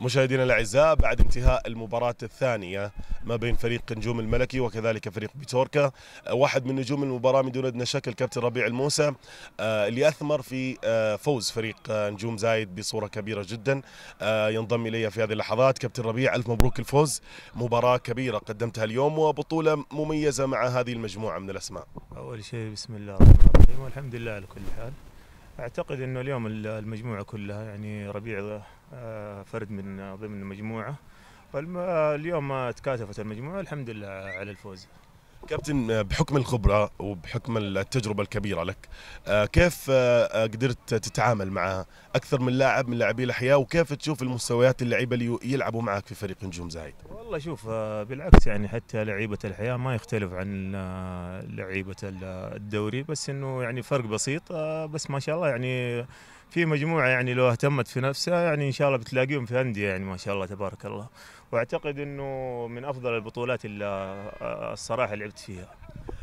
مشاهدينا الاعزاء بعد انتهاء المباراه الثانيه ما بين فريق نجوم الملكي وكذلك فريق بتوركا واحد من نجوم المباراه من دون ادنى شك الكابتن ربيع الموسى آه، اللي اثمر في آه، فوز فريق آه، نجوم زايد بصوره كبيره جدا ينضم الي في هذه اللحظات كابتن ربيع الف مبروك الفوز مباراه كبيره قدمتها اليوم وبطوله مميزه مع هذه المجموعه من الاسماء اول شيء بسم الله الرحمن الرحيم والحمد لله على كل حال اعتقد انه اليوم المجموعه كلها يعني ربيع آه، فرد من ضمن المجموعه فاليوم آه، آه، تكاتفت المجموعه الحمد لله على الفوز كابتن آه، بحكم الخبرة وبحكم التجربة الكبيرة لك آه، كيف آه، قدرت تتعامل مع أكثر من لاعب من لاعبي الأحياء وكيف تشوف المستويات اللعيبة اللي يلعبوا معك في فريق نجوم زايد والله شوف بالعكس يعني حتى لعيبة الحياة ما يختلف عن لعيبة الدوري بس أنه يعني فرق بسيط بس ما شاء الله يعني في مجموعه يعني لو اهتمت في نفسها يعني ان شاء الله بتلاقيهم في انديه يعني ما شاء الله تبارك الله واعتقد انه من افضل البطولات اللي آه، الصراحه لعبت فيها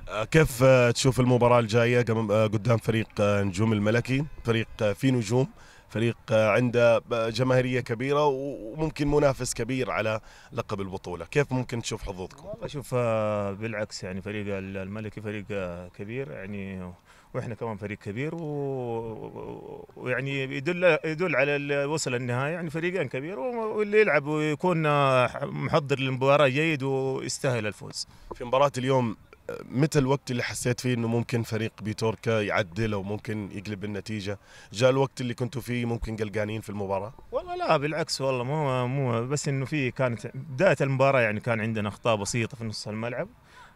آه، كيف آه، تشوف المباراه الجايه قدام فريق نجوم الملكي فريق فيه نجوم فريق عنده جماهيريه كبيره وممكن منافس كبير على لقب البطوله كيف ممكن تشوف حظوظكم والله شوف آه، بالعكس يعني فريق الملكي فريق آه، كبير يعني واحنا كمان فريق كبير ويعني يدل يدل على وصل النهايه يعني فريقين كبير واللي يلعب ويكون آه، محضر للمباراه جيد ويستاهل الفوز في مباراه اليوم متى الوقت اللي حسيت فيه انه ممكن فريق بيتوركا يعدل او ممكن يقلب النتيجه؟ جاء الوقت اللي كنتوا فيه ممكن قلقانين في المباراه؟ والله لا بالعكس والله مو مو بس انه في كانت بدايه المباراه يعني كان عندنا اخطاء بسيطه في نص الملعب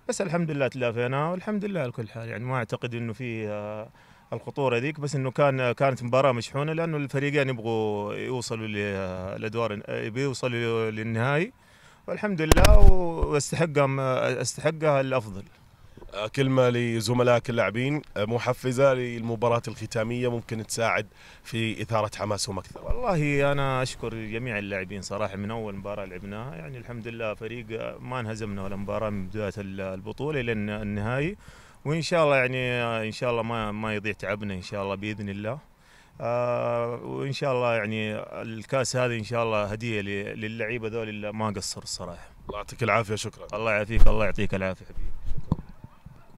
بس الحمد لله تلافيناها والحمد لله على كل حال يعني ما اعتقد انه في آه، الخطوره ذيك بس انه كان كانت مباراه مشحونه لانه الفريقين يبغوا يوصلوا للادوار يوصلوا للنهائي والحمد لله واستحقها استحقها الافضل كلمة لزملائك اللاعبين محفزة للمباراة الختامية ممكن تساعد في إثارة حماسهم أكثر والله أنا أشكر جميع اللاعبين صراحة من أول مباراة لعبناها يعني الحمد لله فريق ما انهزمنا ولا مباراة من بداية البطولة إلى النهائي وإن شاء الله يعني إن شاء الله ما ما يضيع تعبنا إن شاء الله بإذن الله آه وان شاء الله يعني الكاس هذه ان شاء الله هديه للعيبه ذول اللي ما قصروا الصراحه الله يعطيك العافيه شكرا الله يعافيك الله يعطيك العافيه حبيبي